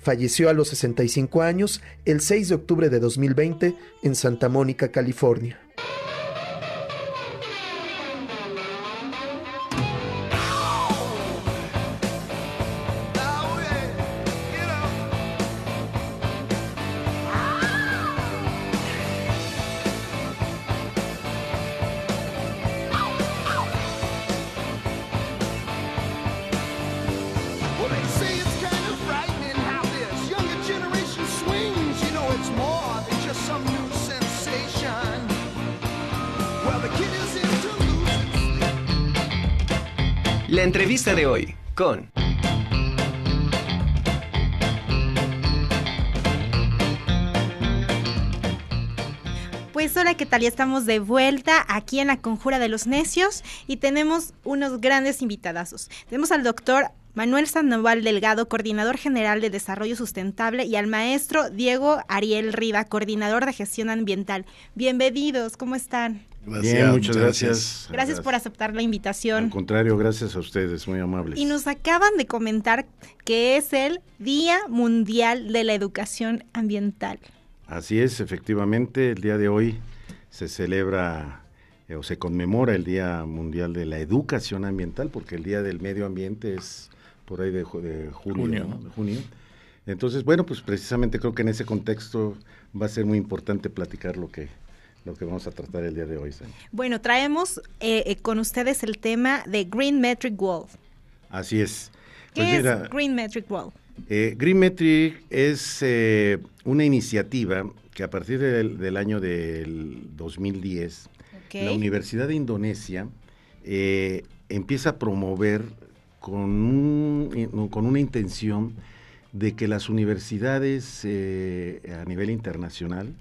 Falleció a los 65 años el 6 de octubre de 2020 en Santa Mónica, California. La entrevista de hoy con... Pues hola, ¿qué tal? Ya estamos de vuelta aquí en la Conjura de los Necios y tenemos unos grandes invitadazos. Tenemos al doctor Manuel Sandoval Delgado, coordinador general de Desarrollo Sustentable, y al maestro Diego Ariel Riva, coordinador de Gestión Ambiental. Bienvenidos, ¿cómo están? Gracias, muchas gracias. gracias. por aceptar la invitación. Al contrario, gracias a ustedes, muy amables. Y nos acaban de comentar que es el Día Mundial de la Educación Ambiental. Así es, efectivamente, el día de hoy se celebra eh, o se conmemora el Día Mundial de la Educación Ambiental, porque el Día del Medio Ambiente es por ahí de, junio. De junio. Entonces, bueno, pues precisamente creo que en ese contexto va a ser muy importante platicar lo que lo que vamos a tratar el día de hoy. Bueno, traemos eh, eh, con ustedes el tema de Green Metric World. Así es. ¿Qué pues es Green Metric World? Eh, Green Metric es una iniciativa que a partir del, año del 2010, la Universidad de Indonesia empieza a promover con, con una intención de que las universidades a nivel internacional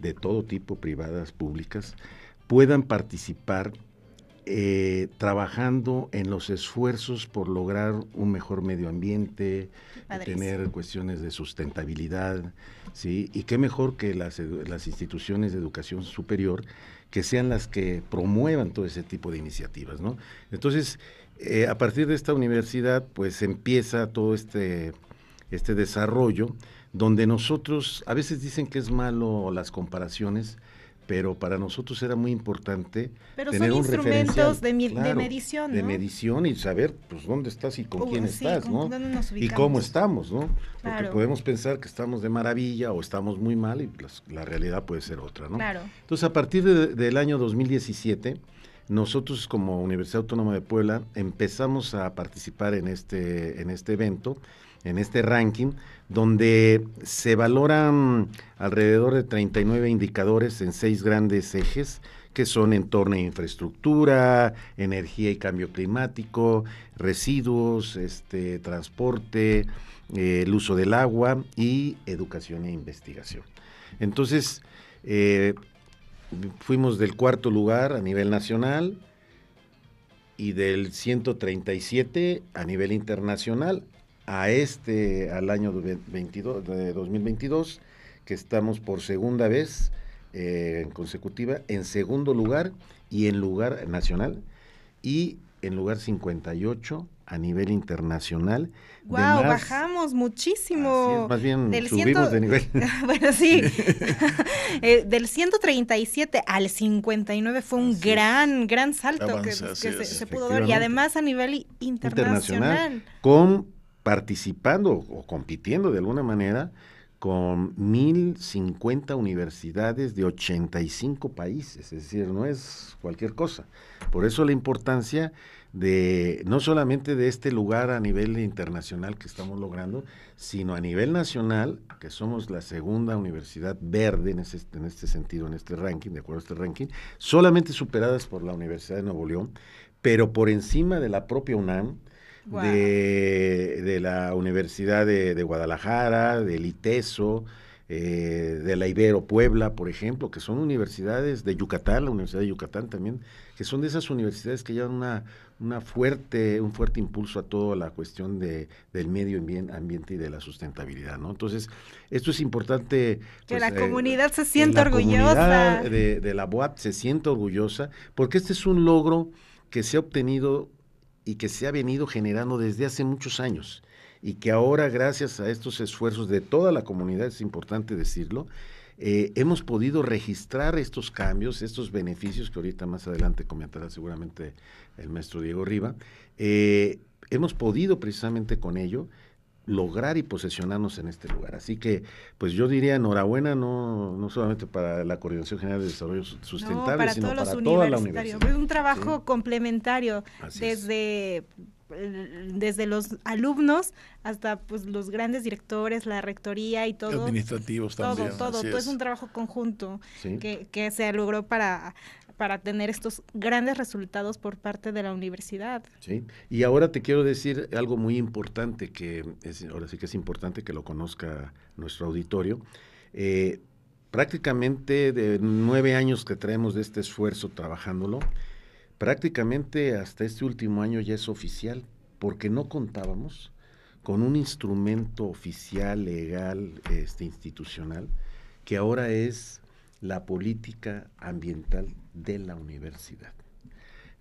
de todo tipo, privadas, públicas, puedan participar eh, trabajando en los esfuerzos por lograr un mejor medio ambiente, tener cuestiones de sustentabilidad, ¿sí? Y qué mejor que las, instituciones de educación superior que sean las que promuevan todo ese tipo de iniciativas, Entonces, eh, a partir de esta universidad, pues empieza todo este, este desarrollo donde nosotros, a veces dicen que es malo las comparaciones, pero para nosotros era muy importante pero tener son instrumentos de, medición, De medición y saber pues dónde estás y con quién estás, ¿no? y cómo estamos, ¿no? Porque podemos pensar que estamos de maravilla o estamos muy mal y la realidad puede ser otra, ¿no? Claro. Entonces, a partir del año 2017, nosotros como Universidad Autónoma de Puebla empezamos a participar en este en este evento en este ranking, donde se valoran alrededor de 39 indicadores en seis grandes ejes, que son entorno e infraestructura, energía y cambio climático, residuos, este, transporte, eh, el uso del agua y educación e investigación. Entonces, eh, fuimos del cuarto lugar a nivel nacional y del 137 a nivel internacional a este, al año de 2022, que estamos por segunda vez eh, consecutiva en segundo lugar y en lugar nacional y en lugar 58 a nivel internacional. ¡Wow! bajamos muchísimo. más bien del subimos de nivel. bueno, sí. Eh, del 137 al 59 fue un gran, gran salto que, se, pudo dar. Y además a nivel internacional. internacional con participando o compitiendo de alguna manera con 1.050 universidades de 85 países, es decir, no es cualquier cosa. Por eso la importancia de no solamente de este lugar a nivel internacional que estamos logrando, sino a nivel nacional, que somos la segunda universidad verde en, en este sentido, en este ranking, de acuerdo a este ranking, solamente superadas por la Universidad de Nuevo León, pero por encima de la propia UNAM, de, la Universidad de, Guadalajara, del ITESO, eh, de la Ibero Puebla, por ejemplo, que son universidades de Yucatán, la Universidad de Yucatán también, que son de esas universidades que llevan una, una fuerte, un fuerte impulso a toda la cuestión de, del medio ambiente y de la sustentabilidad, ¿no? Entonces, esto es importante. que pues, la eh, comunidad se sienta orgullosa. de, de la BOAP se sienta orgullosa, porque este es un logro que se ha obtenido y que se ha venido generando desde hace muchos años y que ahora gracias a estos esfuerzos de toda la comunidad, es importante decirlo, eh, hemos podido registrar estos cambios, estos beneficios que ahorita más adelante comentará seguramente el maestro Diego Riva, eh, hemos podido precisamente con ello lograr y posesionarnos en este lugar. Así que, pues yo diría enhorabuena, no, no solamente para la Coordinación General de Desarrollo Sustentable, para sino para toda la universidad. Es un trabajo complementario desde... desde los alumnos hasta pues los grandes directores, la rectoría y todo. Administrativos Todo, todo, todo es. un trabajo conjunto que, se logró para para tener estos grandes resultados por parte de la universidad. Sí, y ahora te quiero decir algo muy importante que es, ahora sí que es importante que lo conozca nuestro auditorio. Eh, prácticamente de nueve años que traemos de este esfuerzo trabajándolo, prácticamente hasta este último año ya es oficial, porque no contábamos con un instrumento oficial, legal, este, institucional, que ahora es la política ambiental de la universidad.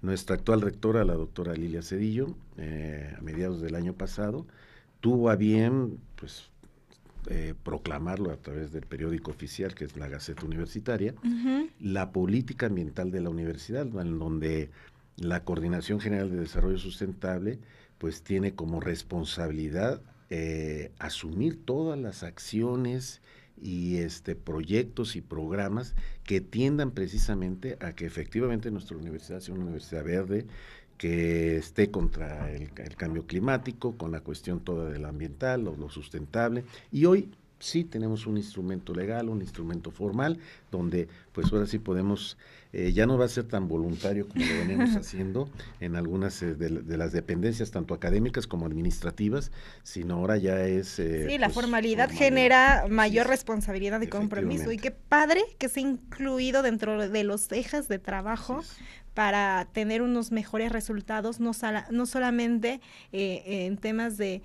Nuestra actual rectora, la doctora Lilia Cedillo, eh, a mediados del año pasado, tuvo a bien pues, eh, proclamarlo a través del periódico oficial, que es la Gaceta Universitaria, la política ambiental de la universidad, en donde la Coordinación General de Desarrollo Sustentable pues tiene como responsabilidad eh, asumir todas las acciones y este, proyectos y programas que tiendan precisamente a que efectivamente nuestra universidad sea una universidad verde, que esté contra el, cambio climático, con la cuestión toda del ambiental, o lo sustentable. Y hoy sí tenemos un instrumento legal, un instrumento formal, donde pues ahora sí podemos eh, ya no va a ser tan voluntario como lo venimos haciendo en algunas eh, de, las dependencias, tanto académicas como administrativas, sino ahora ya es... Eh, sí, la pues, formalidad genera mayor responsabilidad y compromiso. Y qué padre que se ha incluido dentro de los ejes de trabajo para tener unos mejores resultados, no, no solamente en temas de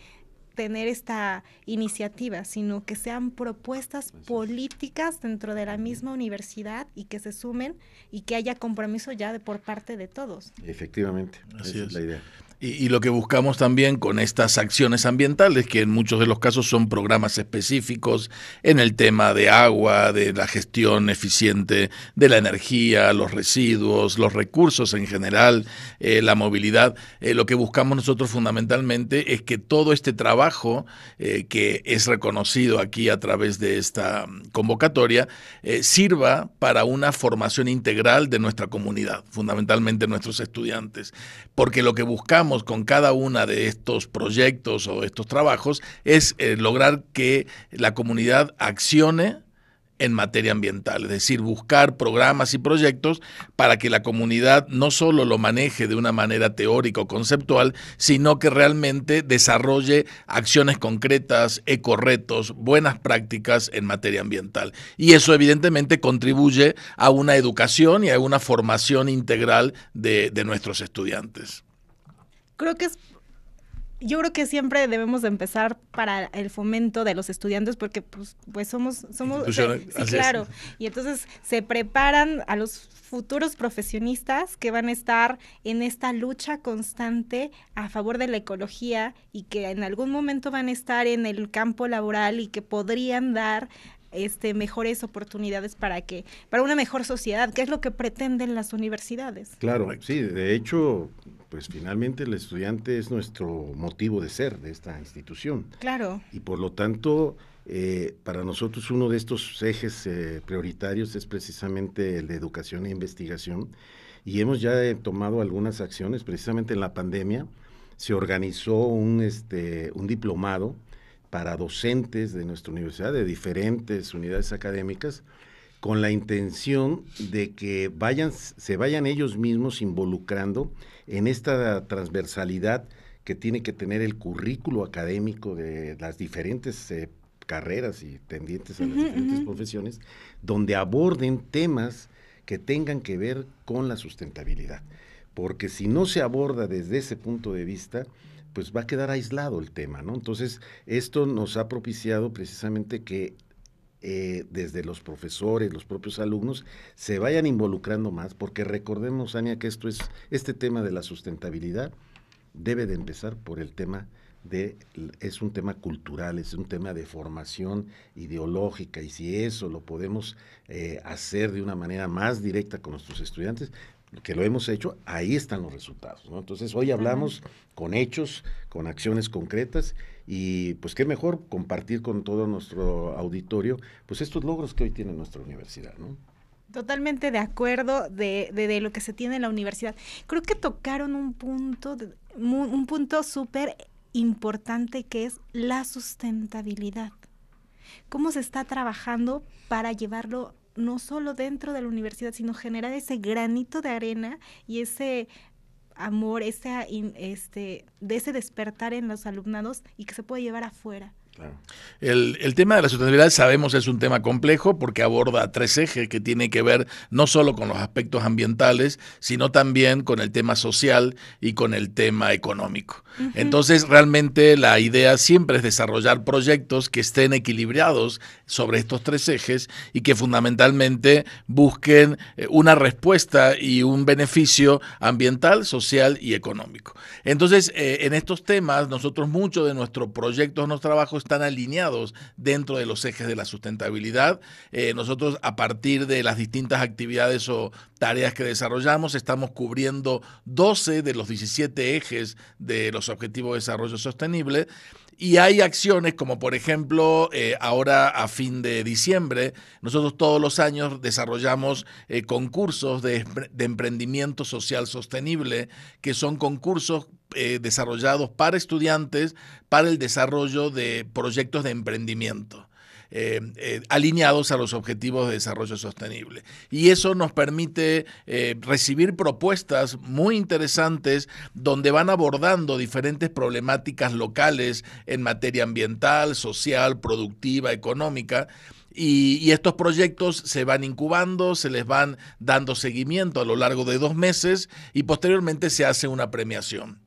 tener esta iniciativa, sino que sean propuestas políticas dentro de la misma universidad y que se sumen y que haya compromiso ya de por parte de todos. Efectivamente, esa es la idea. Y, lo que buscamos también con estas acciones ambientales, que en muchos de los casos son programas específicos en el tema de agua, de la gestión eficiente de la energía, los residuos, los recursos en general, eh, la movilidad, eh, lo que buscamos nosotros fundamentalmente es que todo este trabajo eh, que es reconocido aquí a través de esta convocatoria sirva para una formación integral de nuestra comunidad, fundamentalmente nuestros estudiantes, porque lo que buscamos con cada uno de estos proyectos o estos trabajos es eh, lograr que la comunidad accione en materia ambiental, es decir, buscar programas y proyectos para que la comunidad no solo lo maneje de una manera teórica o conceptual, sino que realmente desarrolle acciones concretas, ecorretos, buenas prácticas en materia ambiental. Y eso evidentemente contribuye a una educación y a una formación integral de nuestros estudiantes creo que es yo creo que siempre debemos empezar para el fomento de los estudiantes porque pues, pues somos somos sí, claro y entonces se preparan a los futuros profesionistas que van a estar en esta lucha constante a favor de la ecología y que en algún momento van a estar en el campo laboral y que podrían dar este, mejores oportunidades para que, para una mejor sociedad, que es lo que pretenden las universidades. Claro, sí, de hecho, pues finalmente el estudiante es nuestro motivo de ser de esta institución. Claro. Y por lo tanto, eh, para nosotros uno de estos ejes eh, prioritarios es precisamente el de educación e investigación y hemos ya eh, tomado algunas acciones, precisamente en la pandemia se organizó este, un diplomado para docentes de nuestra universidad, de diferentes unidades académicas, con la intención de que vayan, se vayan ellos mismos involucrando en esta transversalidad que tiene que tener el currículo académico de las diferentes eh, carreras y tendientes a las diferentes profesiones, donde aborden temas que tengan que ver con la sustentabilidad. Porque si no se aborda desde ese punto de vista, pues va a quedar aislado el tema, ¿no? Entonces, esto nos ha propiciado precisamente que eh, desde los profesores, los propios alumnos, se vayan involucrando más, porque recordemos, Ania, que esto es, este tema de la sustentabilidad debe de empezar por el tema de, es un tema cultural, es un tema de formación ideológica, y si eso lo podemos eh, hacer de una manera más directa con nuestros estudiantes, que lo hemos hecho, ahí están los resultados. Entonces, hoy hablamos con hechos, con acciones concretas y pues qué mejor compartir con todo nuestro auditorio pues estos logros que hoy tiene nuestra universidad. ¿no? Totalmente de acuerdo de, lo que se tiene en la universidad. Creo que tocaron un punto, un punto súper importante que es la sustentabilidad. ¿Cómo se está trabajando para llevarlo no solo dentro de la universidad, sino generar ese granito de arena y ese amor, ese, este, de ese despertar en los alumnados y que se puede llevar afuera. El, tema de la sostenibilidad sabemos es un tema complejo porque aborda tres ejes que tiene que ver no solo con los aspectos ambientales, sino también con el tema social y con el tema económico. Entonces, realmente la idea siempre es desarrollar proyectos que estén equilibrados sobre estos tres ejes y que fundamentalmente busquen eh, una respuesta y un beneficio ambiental, social y económico. Entonces, eh, en estos temas, nosotros muchos de nuestros proyectos, nuestros trabajos están alineados dentro de los ejes de la sustentabilidad. Eh, nosotros a partir de las distintas actividades o tareas que desarrollamos estamos cubriendo 12 de los 17 ejes de los Objetivos de Desarrollo Sostenible. Y hay acciones como por ejemplo eh, ahora a fin de diciembre, nosotros todos los años desarrollamos eh, concursos de emprendimiento social sostenible, que son concursos eh, desarrollados para estudiantes para el desarrollo de proyectos de emprendimiento. Eh, eh, alineados a los objetivos de desarrollo sostenible. Y eso nos permite recibir propuestas muy interesantes donde van abordando diferentes problemáticas locales en materia ambiental, social, productiva, económica. y, estos proyectos se van incubando, se les van dando seguimiento a lo largo de dos meses y posteriormente se hace una premiación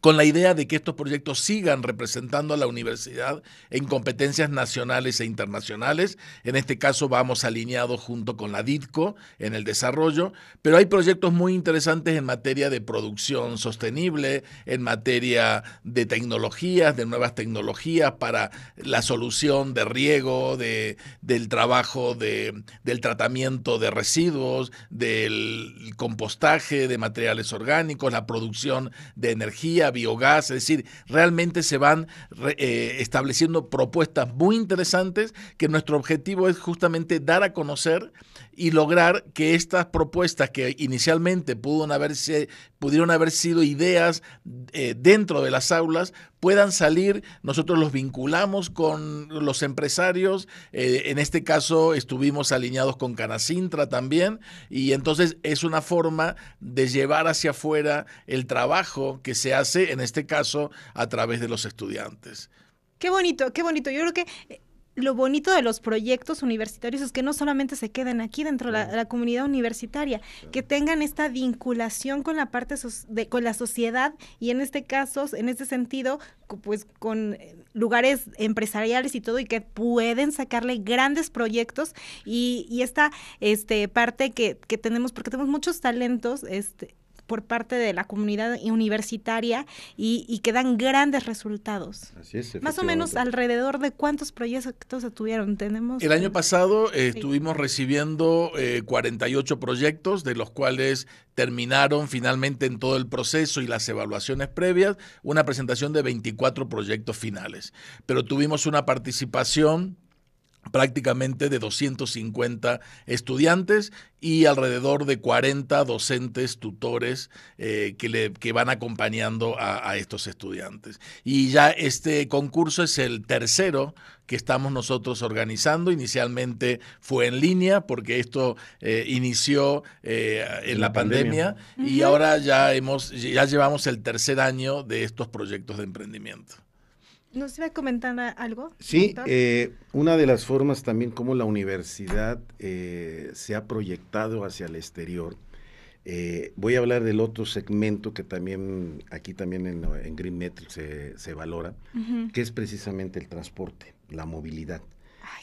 con la idea de que estos proyectos sigan representando a la universidad en competencias nacionales e internacionales. En este caso vamos alineados junto con la DITCO en el desarrollo, pero hay proyectos muy interesantes en materia de producción sostenible, en materia de tecnologías, de nuevas tecnologías para la solución de riego, de, del trabajo, de, del tratamiento de residuos, del compostaje de materiales orgánicos, la producción de energía biogás, es decir, realmente se van eh, estableciendo propuestas muy interesantes que nuestro objetivo es justamente dar a conocer y lograr que estas propuestas que inicialmente pudieron, pudieron haber sido ideas eh, dentro de las aulas puedan salir, nosotros los vinculamos con los empresarios, eh, en este caso estuvimos alineados con Canacintra también, y entonces es una forma de llevar hacia afuera el trabajo que se hace, en este caso, a través de los estudiantes. Qué bonito, qué bonito. Yo creo que lo bonito de los proyectos universitarios es que no solamente se queden aquí dentro de la, comunidad universitaria, que tengan esta vinculación con la parte con la sociedad y en este caso, en este sentido, pues con eh, lugares empresariales y todo y que pueden sacarle grandes proyectos y, y esta este, parte que, que tenemos, porque tenemos muchos talentos, este, por parte de la comunidad universitaria y, y que dan grandes resultados. Así es. Más o menos alrededor de cuántos proyectos se tuvieron. Tenemos. El año pasado eh, estuvimos recibiendo 48 eh, proyectos, de los cuales terminaron finalmente en todo el proceso y las evaluaciones previas una presentación de 24 proyectos finales. Pero tuvimos una participación prácticamente de 250 estudiantes y alrededor de 40 docentes, tutores eh, que, le, van acompañando a, estos estudiantes. Y ya este concurso es el tercero que estamos nosotros organizando. Inicialmente fue en línea porque esto eh, inició eh, en la, pandemia, y ahora ya, hemos, ya llevamos el tercer año de estos proyectos de emprendimiento. ¿Nos iba a comentar algo? Sí, eh, una de las formas también como la universidad eh, se ha proyectado hacia el exterior. Eh, voy a hablar del otro segmento que también aquí también en, Green Metro se, valora, que es precisamente el transporte, la movilidad.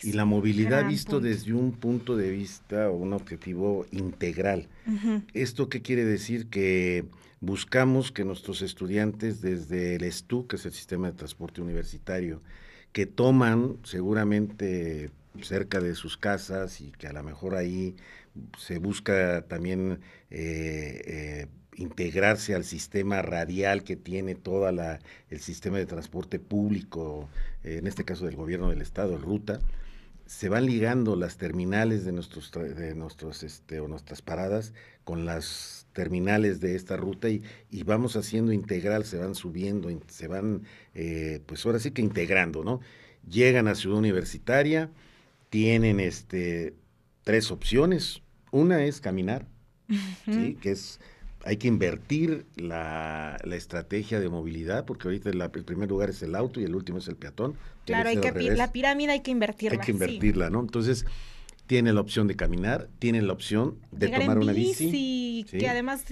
y la movilidad visto desde un punto de vista o un objetivo integral. ¿Esto qué quiere decir? Que buscamos que nuestros estudiantes desde el STU, que es el Sistema de Transporte Universitario, que toman seguramente cerca de sus casas y que a lo mejor ahí se busca también eh, eh, integrarse al sistema radial que tiene toda el sistema de transporte público, en este caso del gobierno del estado, el Ruta se van ligando las terminales de nuestros de nuestros este o nuestras paradas con las terminales de esta ruta y, vamos haciendo integral, se van subiendo, se van eh, pues ahora sí que integrando, ¿no? Llegan a Ciudad Universitaria, tienen este tres opciones. Una es caminar, ¿sí? que es hay que invertir la, estrategia de movilidad, porque ahorita el primer lugar es el auto y el último es el peatón. Claro, hay que, la pirámide hay que invertirla. Hay que invertirla, ¿no? Entonces, tiene la opción de caminar, tiene la opción de tomar una bici. Sí, que además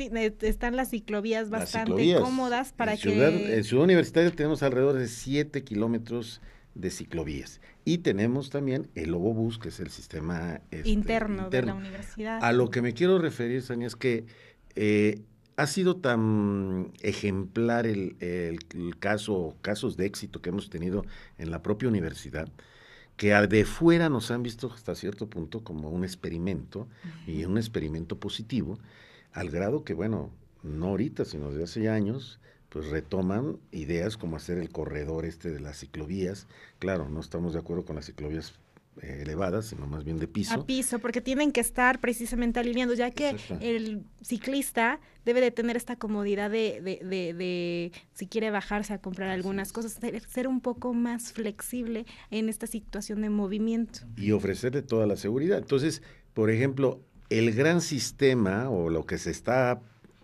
están las ciclovías bastante cómodas para que... en Ciudad Universitaria tenemos alrededor de 7 kilómetros de ciclovías. Y tenemos también el Bus, que es el sistema este, interno, de la universidad. A lo que me quiero referir, Sonia, es que eh, ha sido tan ejemplar el, el, caso, casos de éxito que hemos tenido en la propia universidad, que de fuera nos han visto hasta cierto punto como un experimento, y un experimento positivo, al grado que, bueno, no ahorita, sino desde hace años, pues retoman ideas como hacer el corredor este de las ciclovías. Claro, no estamos de acuerdo con las ciclovías eh, elevadas, sino más bien de piso. A piso, porque tienen que estar precisamente alineando, ya que el ciclista debe de tener esta comodidad de, de, de, si quiere bajarse a comprar algunas cosas, ser un poco más flexible en esta situación de movimiento. Y ofrecerle toda la seguridad. Entonces, por ejemplo, el gran sistema o lo que se está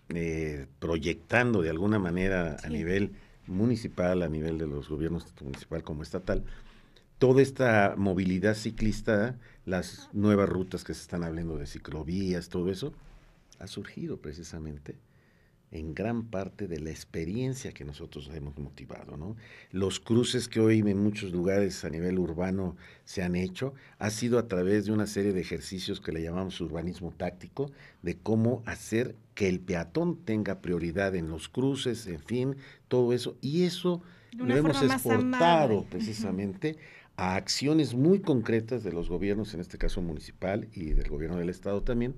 eh, proyectando de alguna manera a nivel municipal, a nivel de los gobiernos, municipal como estatal, toda esta movilidad ciclista, las nuevas rutas que se están hablando de ciclovías, todo eso, ha surgido precisamente en gran parte de la experiencia que nosotros hemos motivado. ¿no? Los cruces que hoy en muchos lugares a nivel urbano se han hecho ha sido a través de una serie de ejercicios que le llamamos urbanismo táctico, de cómo hacer que el peatón tenga prioridad en los cruces, en fin, todo eso. Y eso lo hemos exportado precisamente a acciones muy concretas de los gobiernos, en este caso municipal y del gobierno del Estado también.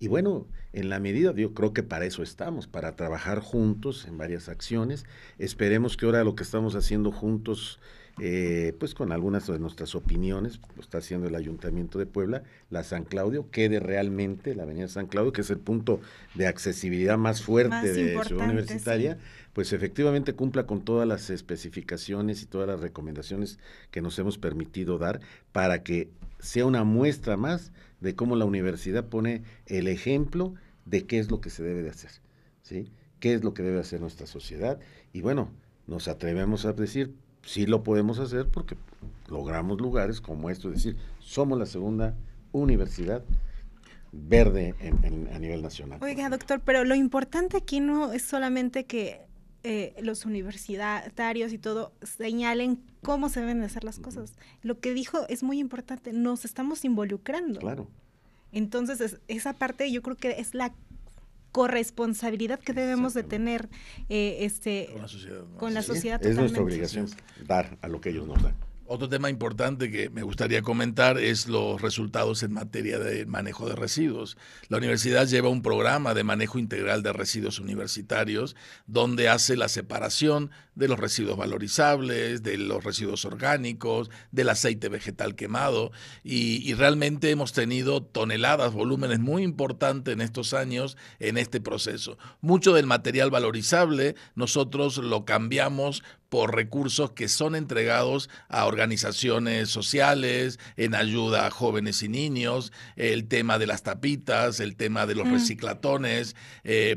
Y bueno, en la medida, yo creo que para eso estamos, para trabajar juntos en varias acciones. Esperemos que ahora lo que estamos haciendo juntos eh, pues con algunas de nuestras opiniones, lo está haciendo el Ayuntamiento de Puebla, la San Claudio, quede realmente la Avenida San Claudio, que es el punto de accesibilidad más fuerte de Ciudad Universitaria, pues efectivamente cumpla con todas las especificaciones y todas las recomendaciones que nos hemos permitido dar para que sea una muestra más de cómo la universidad pone el ejemplo de qué es lo que se debe de hacer, ¿sí? ¿Qué es lo que debe hacer nuestra sociedad? Y bueno, nos atrevemos a decir, sí lo podemos hacer porque logramos lugares como esto, es decir, somos la segunda universidad verde en, a nivel nacional. Oiga, doctor, pero lo importante aquí no es solamente que eh, los universitarios y todo señalen cómo se deben hacer las cosas. Lo que dijo es muy importante, nos estamos involucrando. Claro. Entonces, esa parte yo creo que es la corresponsabilidad que debemos de tener eh, este, con la sociedad. Es nuestra obligación dar a lo que ellos nos dan. Otro tema importante que me gustaría comentar es los resultados en materia de manejo de residuos. La universidad lleva un programa de manejo integral de residuos universitarios donde hace la separación de los residuos valorizables, de los residuos orgánicos, del aceite vegetal quemado. Y, realmente hemos tenido toneladas, volúmenes muy importantes en estos años en este proceso. Mucho del material valorizable nosotros lo cambiamos por recursos que son entregados a organizaciones sociales, en ayuda a jóvenes y niños, el tema de las tapitas, el tema de los mm. reciclatones. Eh,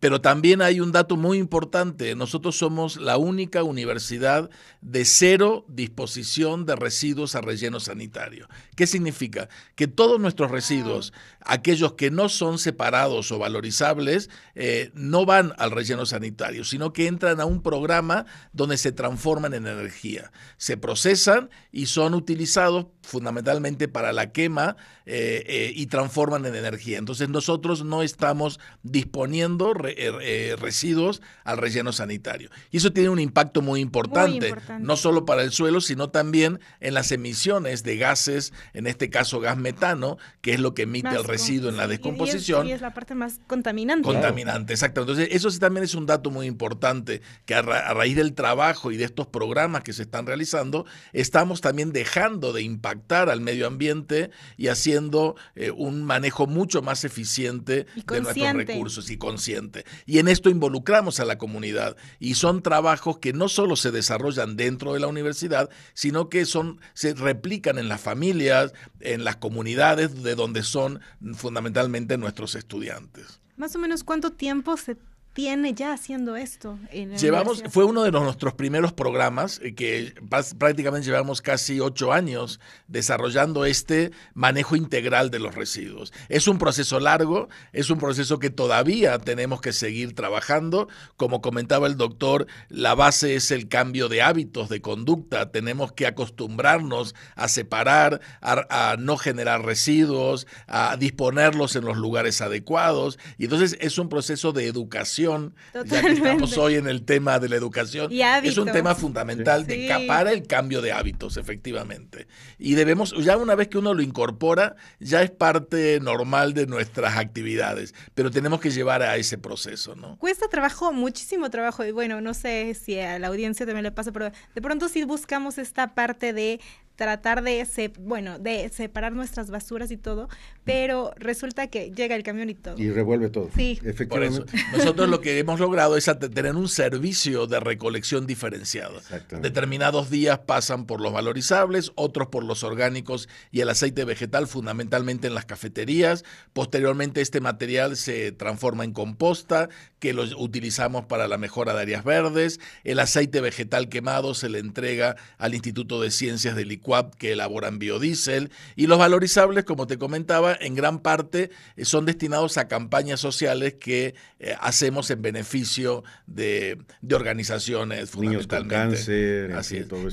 pero también hay un dato muy importante. Nosotros somos la única universidad de cero disposición de residuos a relleno sanitario. ¿Qué significa? Que todos nuestros residuos, aquellos que no son separados o valorizables, eh, no van al relleno sanitario, sino que entran a un programa donde se transforman en energía. Se procesan y son utilizados fundamentalmente para la quema eh, eh, y transforman en energía. Entonces nosotros no estamos disponiendo eh, residuos al relleno sanitario. Y eso tiene un impacto muy importante, no solo para el suelo, sino también en las emisiones de gases, en este caso gas metano, que es lo que emite el residuo en la descomposición. Y es, la parte más contaminante. Contaminante, exacto. Entonces eso sí también es un dato muy importante, que a raíz del trabajo y de estos programas que se están realizando, estamos también dejando de impactar al medio ambiente y haciendo eh, un manejo mucho más eficiente de nuestros recursos y consciente. Y en esto involucramos a la comunidad y son trabajos que no solo se desarrollan dentro de la universidad, sino que son, se replican en las familias, en las comunidades de donde son fundamentalmente nuestros estudiantes. Más o menos cuánto tiempo se tiene ya haciendo esto. llevamos, fue uno de los, nuestros primeros programas eh, que prácticamente llevamos casi ocho años desarrollando este manejo integral de los residuos. Es un proceso largo, es un proceso que todavía tenemos que seguir trabajando. Como comentaba el doctor, la base es el cambio de hábitos, de conducta. Tenemos que acostumbrarnos a separar, a, a no generar residuos, a disponerlos en los lugares adecuados. Y entonces es un proceso de educación ya que estamos hoy en el tema de la educación, es un tema fundamental de capar el cambio de hábitos, efectivamente. Y debemos, ya una vez que uno lo incorpora, ya es parte normal de nuestras actividades, pero tenemos que llevar a ese proceso, ¿no? Cuesta trabajo, muchísimo trabajo, y bueno, no sé si a la audiencia también le pasa, pero de pronto si buscamos esta parte de tratar de, bueno, de separar nuestras basuras y todo, pero resulta que llega el camión y todo. Y revuelve todo. Sí. Efectivamente. nosotros lo que hemos logrado es tener un servicio de recolección diferenciado. Determinados días pasan por los valorizables, otros por los orgánicos y el aceite vegetal, fundamentalmente en las cafeterías. Posteriormente este material se transforma en composta, que lo utilizamos para la mejora de áreas verdes. El aceite vegetal quemado se le entrega al Instituto de Ciencias de que elaboran biodiesel y los valorizables, como te comentaba, en gran parte eh, son destinados a campañas sociales que eh, hacemos en beneficio de, organizaciones fundamentalmente.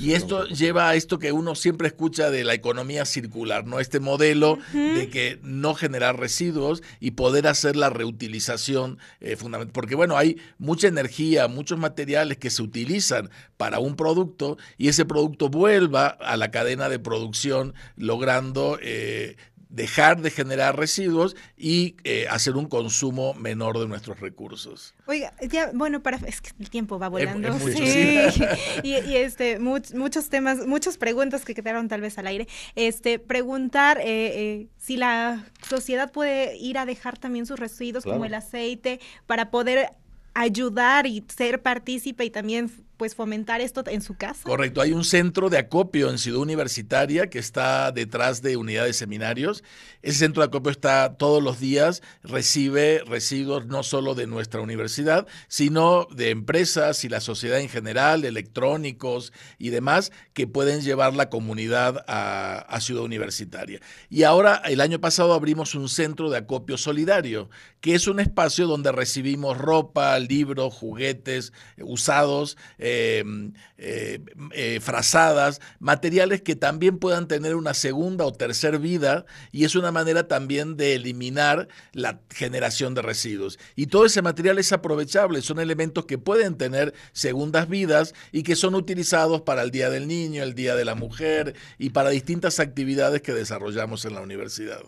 y esto lleva a esto que uno siempre escucha de la economía circular, ¿no? Este modelo de que no generar residuos y poder hacer la reutilización eh, fundamental. Porque bueno, hay mucha energía, muchos materiales que se utilizan para un producto y ese producto vuelva a la cadena cadena de producción, logrando eh, dejar de generar residuos y eh, hacer un consumo menor de nuestros recursos. Oiga, ya, bueno, para, es que el tiempo va volando. sí. y, este, muchos temas, muchas preguntas que quedaron tal vez al aire. Este, preguntar eh, si la sociedad puede ir a dejar también sus residuos como el aceite para poder ayudar y ser partícipe y también pues fomentar esto en su casa. Correcto, hay un centro de acopio en Ciudad Universitaria que está detrás de unidades seminarios. Ese centro de acopio está todos los días, recibe residuos no solo de nuestra universidad, sino de empresas y la sociedad en general, electrónicos y demás, que pueden llevar la comunidad a, a Ciudad Universitaria. Y ahora, el año pasado abrimos un centro de acopio solidario que es un espacio donde recibimos ropa, libros, juguetes usados, em, eh, eh, frazadas, materiales que también puedan tener una segunda o tercera vida y es una manera también de eliminar la generación de residuos. Y todo ese material es aprovechable, son elementos que pueden tener segundas vidas y que son utilizados para el Día del Niño, el Día de la Mujer y para distintas actividades que desarrollamos en la universidad.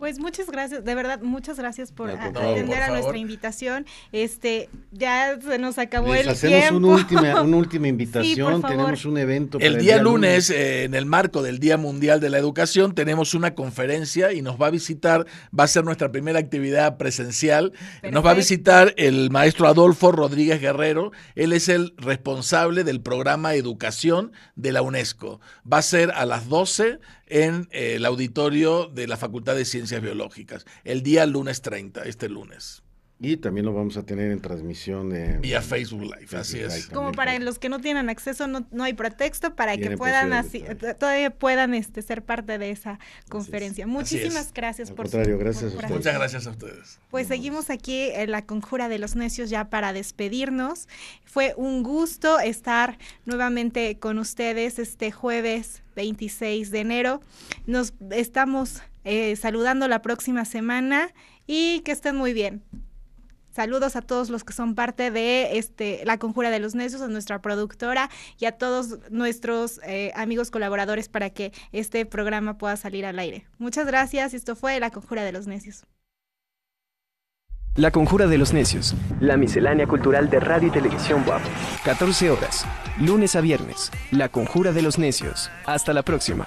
Pues muchas gracias, de verdad, muchas gracias por atender a nuestra invitación. Este, ya se nos acabó el hacemos tiempo. Una última, una última invitación, tenemos un evento. El, día, lunes, eh, en el marco del Día Mundial de la Educación, tenemos una conferencia y nos va a visitar, va a ser nuestra primera actividad presencial. Nos va a visitar el maestro Adolfo Rodríguez Guerrero. Él es el responsable del programa Educación de la UNESCO. Va a ser a las 12 en eh, el auditorio de la Facultad de Ciencias Biológicas, el día lunes 30, este lunes. Y también lo vamos a tener en transmisión. En, Vía Facebook Live, así es. Como para los que no tienen acceso, no, hay pretexto para que puedan así, eh, todavía puedan este, ser parte de esa conferencia. Muchísimas gracias por contrario, gracias Muchas gracias a ustedes. Pues seguimos aquí en la conjura de los necios ya para despedirnos. Fue un gusto estar nuevamente con ustedes este jueves 26 de enero. Nos estamos eh, saludando la próxima semana y que estén muy bien. Saludos a todos los que son parte de este La Conjura de los Necios, a nuestra productora y a todos nuestros eh, amigos colaboradores para que este programa pueda salir al aire. Muchas gracias, esto fue La Conjura de los Necios. La Conjura de los Necios. La miscelánea cultural de radio y televisión WAP. 14 horas, lunes a viernes. La Conjura de los Necios. Hasta la próxima.